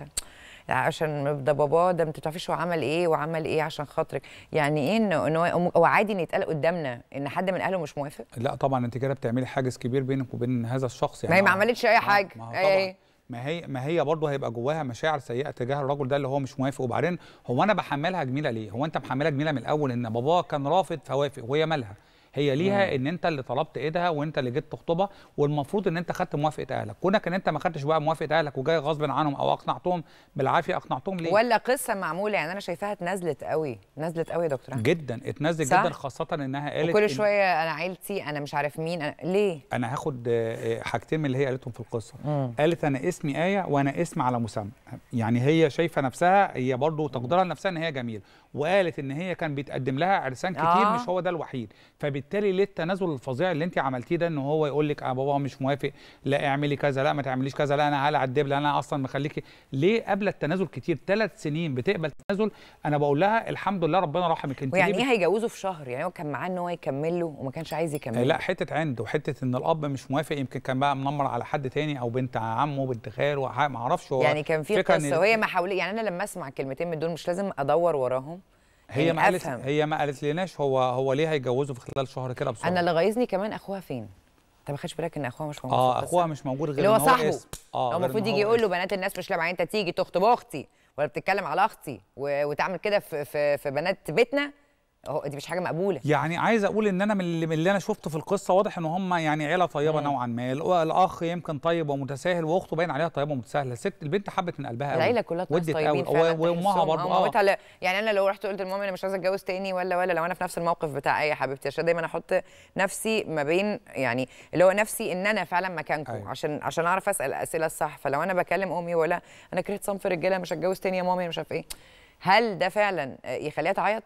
عشان ده بابا ده ما تعرفيش هو عمل ايه وعمل ايه عشان خاطرك يعني ايه ان هو هو عادي ان يتقال قدامنا ان حد من اهله مش موافق لا طبعا انت كده بتعملي حاجز كبير بينك وبين هذا الشخص يعني ما هي ما عملتش اي آه، حاجه ما هو طبعا إيه؟ ما هي ما هي برضه هيبقى جواها مشاعر سيئه تجاه الرجل ده اللي هو مش موافق وبعدين هو انا بحملها جميله ليه؟ هو انت محملها جميله من الاول ان باباه كان رافض فوافق وهي مالها؟ هي ليها ان انت اللي طلبت ايدها وانت اللي جيت تخطبها والمفروض ان انت خدت موافقه اهلك كونك ان انت ما خدتش بقى موافقه اهلك وجاي غصب عنهم او اقنعتهم بالعافيه اقنعتهم ليه ولا قصه معموله يعني انا شايفاها اتنزلت قوي نزلت قوي يا دكتوره جدا اتنزلت صح؟ جدا خاصه انها قالت وكل شويه انا عيلتي انا مش عارف مين أنا... ليه انا هاخد آه، حاجتين من اللي هي قالتهم في القصه مم. قالت انا اسمي ايه وانا اسم على مسمى يعني هي شايفه نفسها هي برضه تقدرها لنفسها ان هي جميله وقالت ان هي كان بيتقدم لها عرسان كتير آه. مش هو ده الوحيد فب فبالتالي ليه التنازل الفظيع اللي انت عملتيه ده ان هو يقول لك اه بابا مش موافق لا اعملي كذا لا ما تعمليش كذا لا انا هلع الدبل انا اصلا مخليكي ليه قبل التنازل كتير ثلاث سنين بتقبل تنازل انا بقول لها الحمد لله ربنا رحمك انت يعني ايه هيجوزه في شهر يعني هو كان معاه ان هو يكمل له وما كانش عايز يكمل لا حته عند وحته ان الاب مش موافق يمكن كان بقى منمر على حد تاني او بنت عمه بنت خاله ما اعرفش هو يعني كان في قصه وهي ما حاولت يعني انا لما اسمع كلمتين من دول مش لازم ادور وراهم يعني هي ما قالت هي ما قالت ليناش هو هو ليه هيجوزه في خلال شهر كده بسرعه انا اللي غايزني كمان اخوها فين انت ما خدتش بالك ان اخوها مش موجود اه اخوها مش موجود غير اللي هو صاحبه اه المفروض يجي يقول له بنات الناس مش لابعه انت تيجي تخطب اختي ولا بتتكلم على اختي وتعمل كده في, في بنات بيتنا اهو دي مش حاجه مقبوله يعني عايز اقول ان انا من اللي, من اللي انا شفته في القصه واضح ان هم يعني عيله طيبه نوعا ما الاخ يمكن طيب ومتساهل واخته باين عليها طيبه ومتساهله الست البنت حبت من قلبها قوي العيله كلها ودت قوي وامها اه، برضه اه يعني انا لو رحت قلت لمامي انا مش عايزه اتجوز تاني ولا ولا لو انا في نفس الموقف بتاع اي حبيبتي عشان دايما احط نفسي ما بين يعني اللي هو نفسي ان انا فعلا مكانكم أيوة. عشان عشان اعرف اسال الاسئله الصح فلو انا بكلم امي ولا انا كرهت صنف رجاله مش هتجوز تاني يا مامي مش عارف ايه هل ده فعلا يخليها تعيط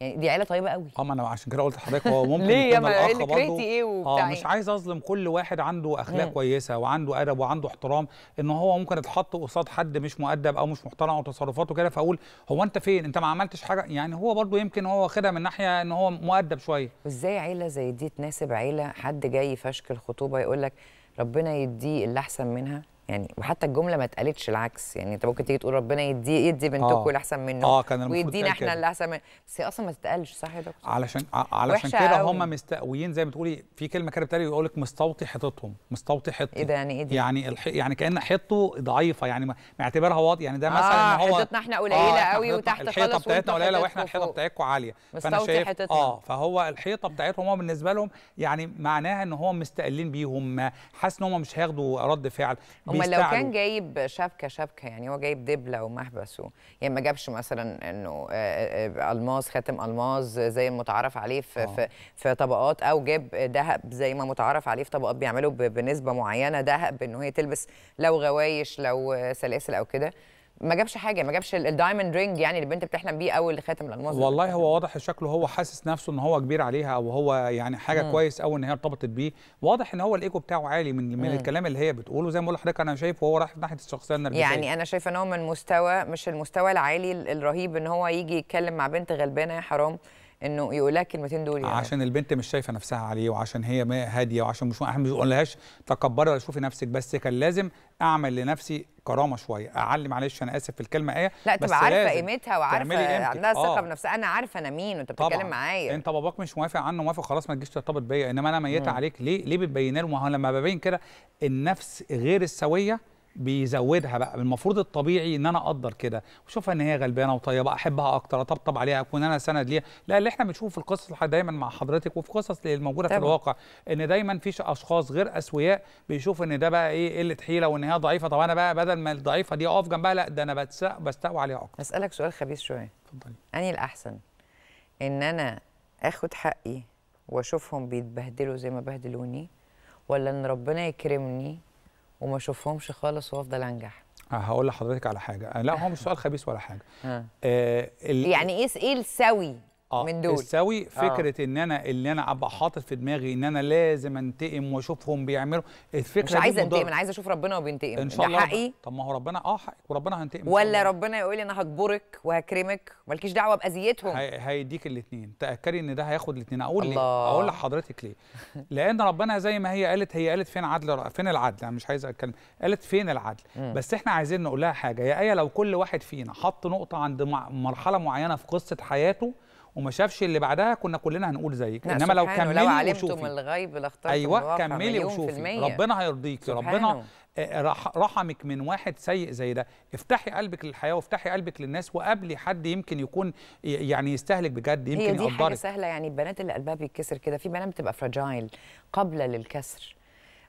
يعني دي عيله طيبه قوي اه ما انا عشان كده قلت لحضرتك هو ممكن ليه يا ما الاخ برضه ايه آه، وبتاع اه مش إيه؟ عايز اظلم كل واحد عنده اخلاق كويسه وعنده ادب وعنده احترام ان هو ممكن يتحط قصاد حد مش مؤدب او مش محترم او تصرفاته كده فاقول هو انت فين انت ما عملتش حاجه يعني هو برضه يمكن هو واخدها من ناحيه ان هو مؤدب شويه وازاي عيله زي دي تناسب عيله حد جاي فشك الخطوبه يقول لك ربنا يديه اللي احسن منها يعني وحتى الجمله ما اتقالتش العكس يعني انت ممكن تيجي تقول ربنا يدي يدي بنتكم اللي آه. احسن منه اه كان المفروض ويدينا احنا اللي احسن منه بس هي اصلا ما تتقالش صح يا دكتور علشان علشان كده هم مستقويين زي ما بتقولي في كلمه كده بتقول يقول لك مستوطي حيطتهم مستوطي حيطه ايه ده يعني ايه ده؟ يعني الح... يعني كان حيطته ضعيفه يعني معتبرها واضح يعني ده مثلا آه هو حيطتنا احنا قليله آه قوي وتحت خالص الحيطه بتاعتنا قليله واحنا الحيطه بتاعتكم عاليه فانا شايف اه فهو الحيطه بتاعتهم هو بالنسبه لهم يعني معناها ان هم مستقلين بيهم حاسس ان هم مش هياخدوا رد فعل هما لو كان جايب شبكه شبكه يعني هو جايب دبله ومحبس يعني ما جابش مثلا انه آه، آه، الماس خاتم الماس زي المتعارف عليه في, أوه. في في طبقات او جاب ذهب زي ما متعارف عليه في طبقات بيعملوا بنسبه معينه ذهب انه هي تلبس لو غوايش لو سلاسل او كده ما جابش حاجه ما جابش الدايموند رينج يعني اللي البنت بتحلم بيه او الخاتم خاتم والله هو واضح شكله هو حاسس نفسه ان هو كبير عليها او هو يعني حاجه مم. كويس قوي ان هي ارتبطت بيه واضح ان هو الايجو بتاعه عالي من من الكلام اللي هي بتقوله زي ما بقول لحضرتك انا شايف وهو رايح ناحيه الشخصيه النرجسيه يعني انا شايفه ان هو من مستوى مش المستوى العالي الرهيب ان هو يجي يتكلم مع بنت غلبانه يا حرام انه يقول لها الكلمتين دول يعني. عشان البنت مش شايفه نفسها عليه وعشان هي هاديه وعشان مش احنا مش بنقولهاش تكبري ولا شوفي نفسك بس كان لازم اعمل لنفسي كرامه شويه اعلي معلش انا اسف في الكلمه ايه لا تبقى عارفه قيمتها وعارفه عندها ثقه آه. بنفسها انا عارفه انا مين وانت بتتكلم معايا انت باباك مش موافق عنه موافق خلاص ما تجيش ترتبط بيا انما انا ميته عليك ليه ليه بتبين له ما هو لما ببين كده النفس غير السويه بيزودها بقى المفروض الطبيعي ان انا اقدر كده واشوفها ان هي غلبانه وطيبه احبها اكتر اطبطب عليها اكون انا سند ليها لا اللي احنا بنشوفه في القصص دايما مع حضرتك وفي قصص الموجوده في الواقع ان دايما في اشخاص غير اسوياء بيشوف ان ده بقى ايه قله حيله وان هي ضعيفه طب انا بقى بدل ما الضعيفه دي اقف جنبها لا ده انا بستقوى عليها اكتر اسالك سؤال خبيث شويه اتفضلي اني الاحسن ان انا اخد حقي واشوفهم بيتبهدلوا زي ما بهدلوني ولا ان ربنا يكرمني وما اشوفهمش خالص وافضل انجح آه، هقول لحضرتك على حاجه لا هو مش سؤال خبيث ولا حاجه آه, آه، يعني ايه ايه السوي آه من دول السوي آه. فكره آه. ان انا اللي انا ابقى حاطط في دماغي ان انا لازم انتقم واشوفهم بيعملوا الفكره مش عايزه انتقم انا عايزه اشوف ربنا وبينتقم ان شاء الله حقي طب ما هو ربنا اه حقك وربنا هينتقم ولا ربنا يقول لي انا هجبرك وهكرمك مالكيش دعوه باذيتهم هيديك الاثنين تاكدي ان ده هياخد الاثنين اقول لي اقول لحضرتك ليه لان ربنا زي ما هي قالت هي قالت فين عدل فين العدل انا مش عايزه اتكلم قالت فين العدل م. بس احنا عايزين نقول لها حاجه يا ايه لو كل واحد فينا حط نقطه عند مرحله معينه في قصه حياته وما شافش اللي بعدها كنا كلنا هنقول زيك انما لو كملي لو علمتم وشوفي. الغيب لاخترتم ايوه كملي وشوفي ربنا هيرضيكي ربنا آه، آه، رحمك من واحد سيء زي ده افتحي قلبك للحياه وافتحي قلبك للناس وقابلي حد يمكن يكون يعني يستهلك بجد يمكن يقدرك هي دي يقدرك. حاجه سهله يعني البنات اللي قلبها بيتكسر كده في بنات بتبقى فراجايل قابله للكسر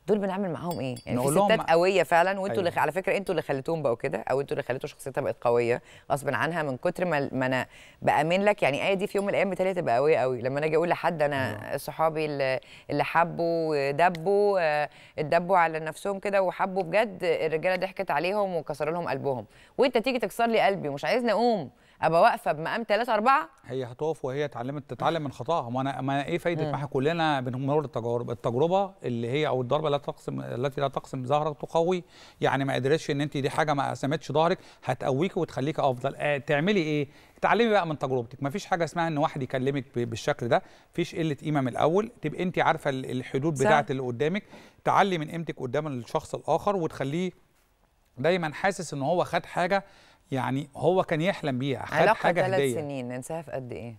دول بنعمل معاهم ايه يعني في ستات قويه فعلا وانتوا أيوة. اللي على فكره انتوا اللي خليتوهم بقوا كده او انتوا اللي خليتوا شخصيتها بقت قويه غصب عنها من كتر ما, ما انا بامن لك يعني ايه دي في يوم من الايام بتالي تبقى قويه قوي لما انا اجي اقول لحد انا أيوة. صحابي اللي, اللي حبوا دبوا آه، اتدبوا على نفسهم كده وحبوا بجد الرجاله ضحكت عليهم وكسر لهم قلبهم وانت تيجي تكسر لي قلبي مش عايزني اقوم ابقى واقفه بمقام ثلاثة أربعة هي هتقف وهي اتعلمت تتعلم من خطأها ما انا ما ايه فايده ما احنا كلنا بنمر التجارب التجربه اللي هي او الضربه لا تقسم التي لا تقسم ظهرك تقوي يعني ما قدرتش ان انت دي حاجه ما قسمتش ظهرك هتقويك وتخليك افضل أه تعملي ايه اتعلمي بقى من تجربتك ما فيش حاجه اسمها ان واحد يكلمك بالشكل ده فيش قله قيمه من الاول تبقى انت عارفه الحدود بتاعه اللي قدامك تعلي من قيمتك قدام الشخص الاخر وتخليه دايما حاسس ان هو خد حاجه يعني هو كان يحلم بيها خد علاقة حاجه ثلاث سنين ننساها في قد ايه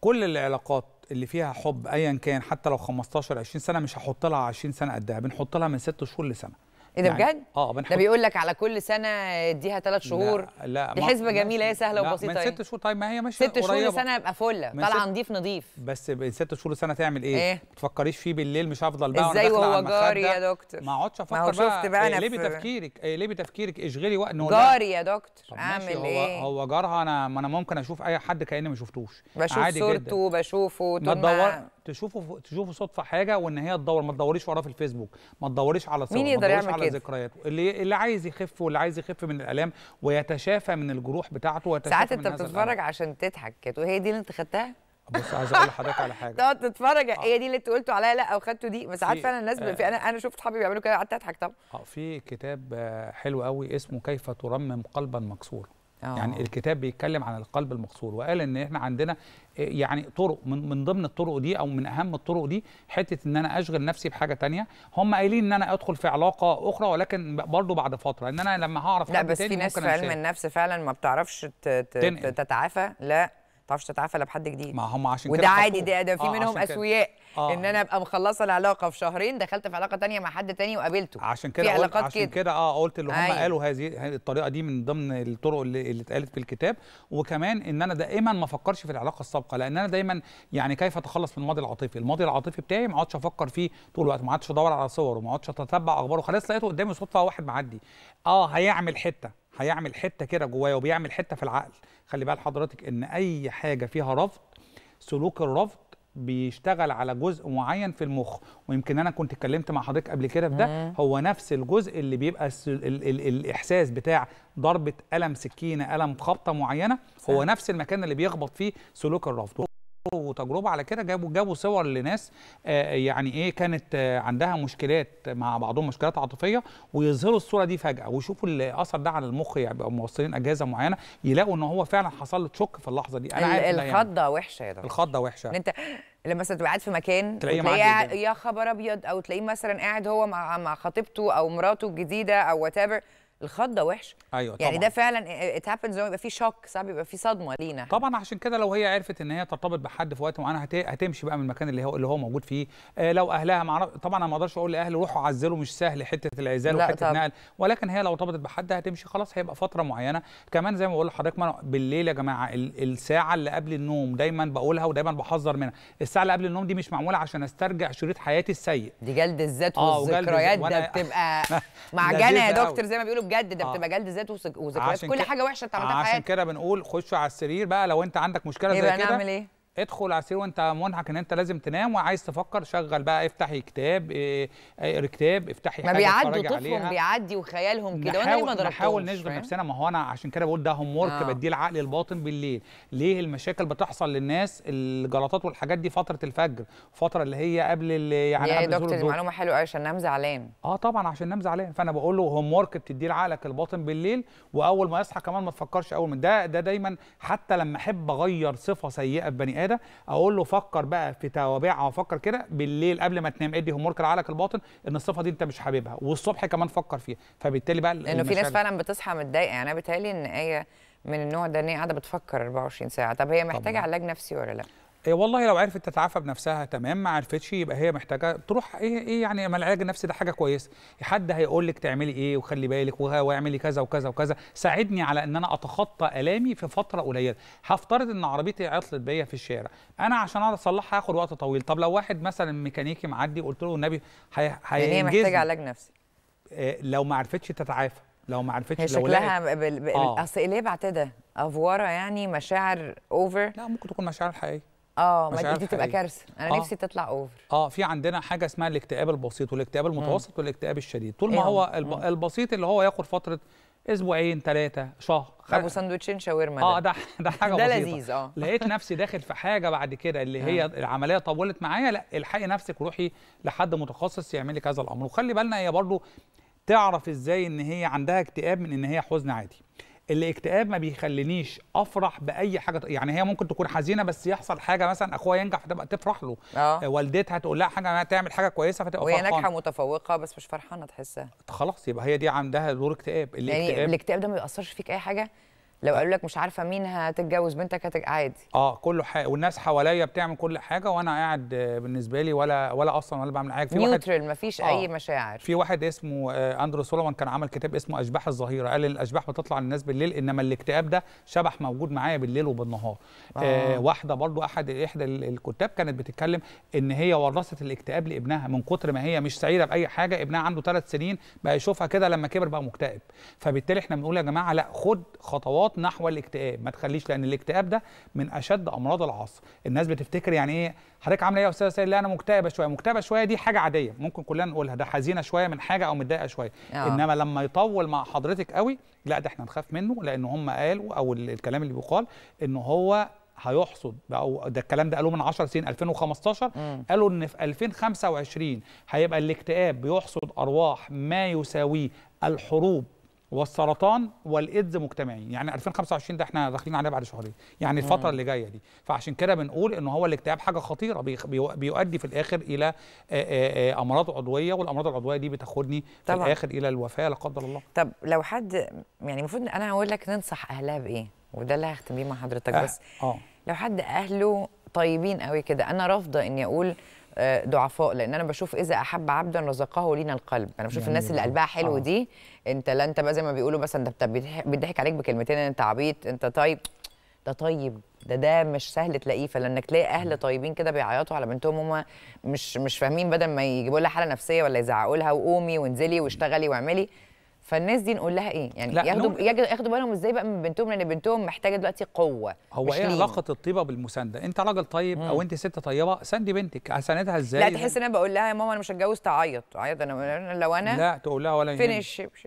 كل العلاقات اللي فيها حب ايا كان حتى لو 15 20 سنه مش هحط لها 20 سنه قدها بنحط لها من 6 شهور لسنه ايه ده يعني بجد؟ اه بنحط ده بيقول لك على كل سنه اديها ثلاث شهور لا, لا دي حسبه جميله هي سهله لا وبسيطه من يعني. ست شهور طيب ما هي ماشيه ست شهور لسنه ابقى فله طالعه نضيف نضيف بس من ست شهور لسنه تعمل ايه؟ ايه؟ ما تفكريش فيه بالليل مش هفضل بقى ازاي وهو جاري يا دكتور ما اقعدش افكر ما هو شفت بقى اقلبي تفكيرك اقلبي إيه تفكيرك إيه، اشغلي وقت جاري يا دكتور اعمل ايه؟ هو جارها انا ما انا ممكن اشوف اي حد كاني ما شفتوش بشوف صورته بشوفه ما تشوفوا تشوفوا صدفه حاجه وان هي تدور ما تدوريش وراه في الفيسبوك ما تدوريش على صور مين يقدر يعمل على ذكريات اللي اللي عايز يخف واللي عايز يخف من الالام ويتشافى من الجروح بتاعته ويتشافى ساعات انت بتتفرج عشان تضحك وهي دي اللي انت خدتها بص عايز اقول لحضرتك على حاجه تقعد تتفرج آه. هي إيه دي اللي انت قلته عليا لا او خدته دي بس ساعات فعلا الناس آه في انا انا شفت حبيبي بيعملوا كده قعدت اضحك طبعا اه في كتاب آه، حلو قوي اسمه كيف ترمم قلبا مكسورا أوه. يعني آه. الكتاب بيتكلم عن القلب المقصور وقال ان احنا عندنا آه، يعني طرق من, من ضمن الطرق دي او من اهم الطرق دي حته ان انا اشغل نفسي بحاجه تانية هم قايلين ان انا ادخل في علاقه اخرى ولكن برضه بعد فتره ان انا لما هعرف لا بس في ناس في علم النفس فعلا ما بتعرفش تتعافى لا تعرفش تتعافى بحد جديد ما هم عشان وده عادي ده, ده في آه منهم اسوياء آه ان انا ابقى مخلصه العلاقه في شهرين دخلت في علاقه تانية مع حد تاني وقابلته عشان كده علاقات عشان كده اه قلت اللي هم أيوة. قالوا هذه الطريقه دي من ضمن الطرق اللي, اللي اتقالت في الكتاب وكمان ان انا دائما ما افكرش في العلاقه السابقه لان انا دايما يعني كيف اتخلص من الماضي العاطفي الماضي العاطفي بتاعي ما اقعدش افكر فيه طول الوقت ما اقعدش ادور على صوره ما اقعدش اتتبع اخباره خلاص لقيته قدامي صدفه واحد معدي اه هيعمل حته هيعمل حته كده جوايا وبيعمل حته في العقل خلي بال حضرتك ان اي حاجه فيها رفض سلوك الرفض بيشتغل على جزء معين في المخ ويمكن انا كنت اتكلمت مع حضرتك قبل كده في ده هو نفس الجزء اللي بيبقى ال ال ال الاحساس بتاع ضربه قلم سكينه قلم خبطه معينه هو نفس المكان اللي بيخبط فيه سلوك الرفض وتجربه على كده جابوا جابوا صور لناس آه، آه، يعني ايه كانت آه، عندها مشكلات مع بعضهم مشكلات عاطفيه ويظهروا الصوره دي فجاه ويشوفوا الاثر ده على المخ يبقوا يعني بيبقوا موصلين اجهزه معينه يلاقوا ان هو فعلا حصل له تشوك في اللحظه دي انا عارف يعني الخضه يعني. وحشه يا دكتور الخضه وحشه انت لما مثلا تبقى قاعد في مكان تلاقيه يا خبر ابيض او تلاقيه مثلا قاعد هو مع مع خطيبته او مراته الجديده او وات الخضه ده وحش ايوه يعني طبعًا. ده فعلا ات آه، هابنز آه، يبقى في شوك صعب يبقى في صدمه لينا طبعا عشان كده لو هي عرفت ان هي ترتبط بحد في وقت معين هتمشي بقى من المكان اللي هو اللي هو موجود فيه آه لو اهلها معرف... طبعا انا ما اقدرش اقول لاهله روحوا عزلوا مش سهل حته العزال وحته النقل ولكن هي لو ارتبطت بحد هتمشي خلاص هيبقى فتره معينه كمان زي ما بقول لحضرتك بالليل يا جماعه الساعه اللي قبل النوم دايما بقولها ودايما بحذر منها الساعه اللي قبل النوم دي مش معموله عشان استرجع شريط حياتي السيء دي جلد الذات آه، والذكريات ده بتبقى معجنه يا دكتور زي ما بيقولوا بجد ده بتبقى آه. جلد ذات وذكريات كل حاجه وحشه انت عملتها في حياتك عشان كده بنقول خشوا على السرير بقى لو انت عندك مشكله إيه زي كده نعمل ايه ادخل على السرير وانت منهك ان انت لازم تنام وعايز تفكر شغل بقى افتحي كتاب ايه، اقري كتاب افتحي ما بيعدوا طفلهم بيعدي وخيالهم كده وانا ما ضربتهمش نحاول نشغل نفسنا ما هو انا عشان كده بقول ده هوم ورك آه. بديه العقل الباطن بالليل ليه المشاكل بتحصل للناس الجلطات والحاجات دي فتره الفجر فتره اللي هي قبل اللي يعني يا دكتور دي معلومه حلوه قوي عشان نام زعلان اه طبعا عشان نام زعلان فانا بقول له هوم ورك بتديه لعقلك الباطن بالليل واول ما يصحى كمان ما تفكرش اول من ده ده دايما حتى لما احب اغير صفه سيئه في بني هذا اقول له فكر بقى في توابعها وفكر كده بالليل قبل ما تنام ادي هوم لعقلك الباطن ان الصفه دي انت مش حاببها والصبح كمان فكر فيها فبالتالي بقى لانه في ناس فعلا بتصحى متضايقه يعني انا بيتهيألي ان ايه من النوع ده ان هي قاعده بتفكر 24 ساعه طب هي محتاجه علاج نفسي ولا لا إيه، والله لو عرفت تتعافى بنفسها تمام ما عرفتش يبقى هي محتاجه تروح ايه ايه يعني ما العلاج النفسي ده حاجه كويسه حد هيقول لك تعملي ايه وخلي بالك واعملي كذا وكذا وكذا ساعدني على ان انا اتخطى الامي في فتره قليله هفترض ان عربيتي عطلت بيا في الشارع انا عشان اقعد اصلحها هاخد وقت طويل طب لو واحد مثلا ميكانيكي معدي قلت له النبي هي... يعني هي محتاجه علاج نفسي آه، لو ما عرفتش تتعافى لو ما عرفتش هي لو شكلها آه. اصل ليه بعتده افواره يعني مشاعر اوفر لا ممكن تكون مشاعر حقيقيه اه ما دي تبقى كارثه انا آه. نفسي تطلع اوفر اه في عندنا حاجه اسمها الاكتئاب البسيط والاكتئاب المتوسط والاكتئاب الشديد طول ما إيه هو الب... البسيط اللي هو ياخد فتره اسبوعين ثلاثه شهر ابو سندوتشين شاورما اه ده ده حاجه ده لذيذ اه لقيت نفسي داخل في حاجه بعد كده اللي هي آه. العمليه طولت معايا لا الحقي نفسك وروحي لحد متخصص يعمل لك هذا الامر وخلي بالنا هي برضو تعرف ازاي ان هي عندها اكتئاب من ان هي حزن عادي الاكتئاب ما بيخلينيش افرح باي حاجه يعني هي ممكن تكون حزينه بس يحصل حاجه مثلا اخويا ينجح فتبقى تفرح له أوه. آه، والدتها تقول لها حاجه تعمل حاجه كويسه فتبقى وهي ناجحه متفوقه بس مش فرحانه تحسها خلاص يبقى هي دي عندها دور اكتئاب يعني الاكتئاب يعني الاكتئاب ده ما بيأثرش فيك اي حاجه لو قالوا لك مش عارفه مين هتتجوز بنتك هتج... عادي اه كله حق والناس حواليا بتعمل كل حاجه وانا قاعد بالنسبه لي ولا ولا اصلا ولا بعمل حاجه في نيوترال مفيش آه اي مشاعر في واحد اسمه آه، اندرو سولومان كان عمل كتاب اسمه اشباح الظهيره قال الاشباح بتطلع للناس بالليل انما الاكتئاب ده شبح موجود معايا بالليل وبالنهار آه. آه واحده برضو احد احدى الكتاب كانت بتتكلم ان هي ورثت الاكتئاب لابنها من كتر ما هي مش سعيده باي حاجه ابنها عنده ثلاث سنين بقى يشوفها كده لما كبر بقى مكتئب فبالتالي احنا بنقول يا جماعه لا خد خطوات خطوات نحو الاكتئاب ما تخليش لان الاكتئاب ده من اشد امراض العصر الناس بتفتكر يعني ايه حضرتك عامله ايه يا استاذه سيد لا انا مكتئبه شويه مكتئبه شويه دي حاجه عاديه ممكن كلنا نقولها ده حزينه شويه من حاجه او متضايقه شويه أوه. انما لما يطول مع حضرتك قوي لا ده احنا نخاف منه لان هم قالوا او الكلام اللي بيقال ان هو هيحصد او ده الكلام ده قالوه من 10 سنين 2015 مم. قالوا ان في 2025 هيبقى الاكتئاب بيحصد ارواح ما يساويه الحروب والسرطان والايدز مجتمعين يعني 2025 ده احنا داخلين عليه بعد شهرين يعني الفتره اللي جايه دي فعشان كده بنقول ان هو الاكتئاب حاجه خطيره بيؤدي في الاخر الى امراض عضويه والامراض العضويه دي بتاخدني في الاخر الى الوفاه لا قدر الله طب لو حد يعني المفروض انا هقول لك ننصح اهلها بايه وده اللي هختم بيه مع حضرتك أه. بس اه لو حد اهله طيبين قوي كده انا رافضه اني اقول آه، ضعفاء لان انا بشوف اذا احب عبدا رزقه لينا القلب انا بشوف يعني الناس اللي قلبها حلو آه. دي انت لا انت بقى زي ما بيقولوا مثلا انت بيضحك عليك بكلمتين انت عبيط انت طيب ده طيب ده ده مش سهل تلاقيه فلانك تلاقي اهل طيبين كده بيعيطوا على بنتهم هما مش مش فاهمين بدل ما يجيبوا لها حاله نفسيه ولا يزعقوا لها وقومي وانزلي واشتغلي واعملي فالناس دي نقول لها ايه يعني لا ياخدوا نوم... ياخدوا بالهم ازاي بقى من بنتهم لان بنتهم محتاجه دلوقتي قوه هو ايه علاقه الطيبه بالمسانده انت راجل طيب مم. او انت ست طيبه ساندي بنتك هساندها ازاي لا تحس ان انا بقول لها يا ماما انا مش هتجوز تعيط عيط انا لو انا لا تقول لها ولا فينش آه. مش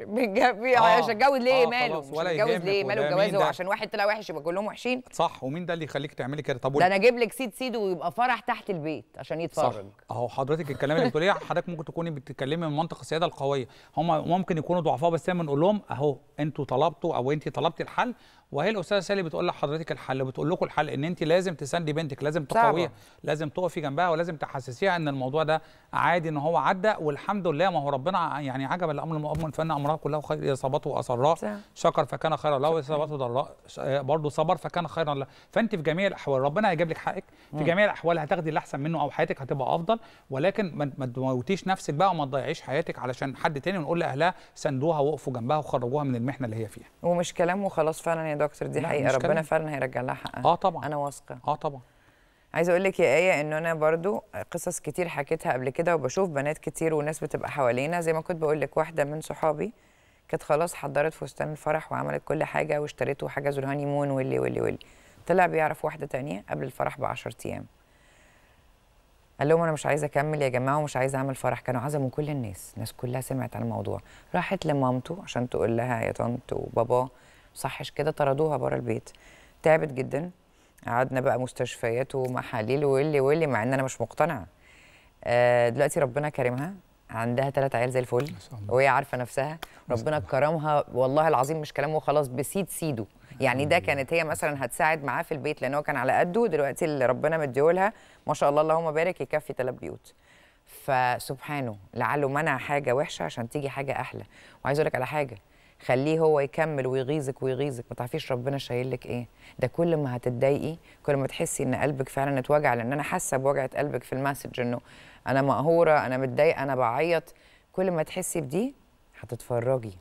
هتجوز ليه آه، ماله مش هتجوز ليه ماله الجواز عشان واحد طلع وحش يبقى كلهم وحشين صح ومين ده اللي يخليك تعملي كده طب ده انا اجيب لك سيد سيد ويبقى فرح تحت البيت عشان يتفرج اهو حضرتك الكلام اللي بتقوليه حضرتك ممكن تكوني بتتكلمي من منطق السياده القويه هم ممكن يكونوا ضعفاء بس دايما نقول لهم اهو انتوا طلبتوا او انت طلبتي الحل وهي الاستاذه سالي بتقول لحضرتك الحل بتقول لكم الحل ان انت لازم تساندي بنتك لازم تقويها لازم تقفي جنبها ولازم تحسسيها ان الموضوع ده عادي ان هو عدى والحمد لله ما هو ربنا يعني عجب الامر المؤمن فان امرها كلها خير اصابته اسراء شكر فكان خيرا له واصابته ضراء آه، برضه صبر فكان خيرا له فانت في جميع الاحوال ربنا هيجيب لك حقك في جميع الاحوال هتاخدي اللي احسن منه او حياتك هتبقى افضل ولكن ما تموتيش نفسك بقى وما تضيعيش حياتك علشان حد تاني ونقول لاهلها سندوها وقفوا جنبها وخرجوها من المحنه اللي هي فيها ومش كلام وخلاص فعلا يا دكتور دي حقيقه ربنا فعلا هيرجع لها حقها اه طبعا انا واثقه اه طبعا عايزه اقول لك يا ايه ان انا برضو قصص كتير حكيتها قبل كده وبشوف بنات كتير وناس بتبقى حوالينا زي ما كنت بقول لك واحده من صحابي كانت خلاص حضرت فستان الفرح وعملت كل حاجه واشتريته وحجزوا الهاني مون واللي واللي واللي طلع بيعرف واحده تانية قبل الفرح ب 10 ايام قال لهم انا مش عايزه اكمل يا جماعه ومش عايزه اعمل فرح كانوا عزموا كل الناس الناس كلها سمعت عن الموضوع راحت لمامته عشان تقول لها يا طنط وبابا صحش كده طردوها بره البيت تعبت جدا قعدنا بقى مستشفيات ومحاليل واللي واللي مع ان انا مش مقتنعه آه، دلوقتي ربنا كرمها عندها ثلاث عيال زي الفل وهي عارفه نفسها ربنا كرمها والله العظيم مش كلام وخلاص بسيد سيده يعني ده كانت هي مثلا هتساعد معاه في البيت لان هو كان على قده دلوقتي اللي ربنا مديهولها ما شاء الله اللهم بارك يكفي ثلاث بيوت فسبحانه لعله منع حاجه وحشه عشان تيجي حاجه احلى وعايز اقول لك على حاجه خليه هو يكمل ويغيظك ويغيظك ما تعرفيش ربنا شايل لك ايه ده كل ما هتتضايقي كل ما تحسي ان قلبك فعلا اتوجع لان انا حاسه بوجعه قلبك في المسج انه انا مقهوره انا متضايقه انا بعيط كل ما تحسي بدي هتتفرجي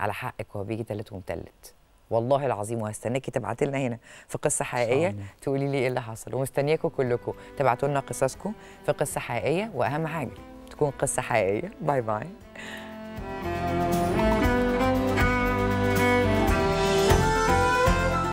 على حقك وهو بيجي تالت ومتلت والله العظيم وهستناكي تبعتي لنا هنا في قصه حقيقيه تقولي لي ايه اللي حصل ومستنياكم كلكم تبعتوا لنا قصصكم في قصه حقيقيه واهم حاجه تكون قصه حقيقيه باي باي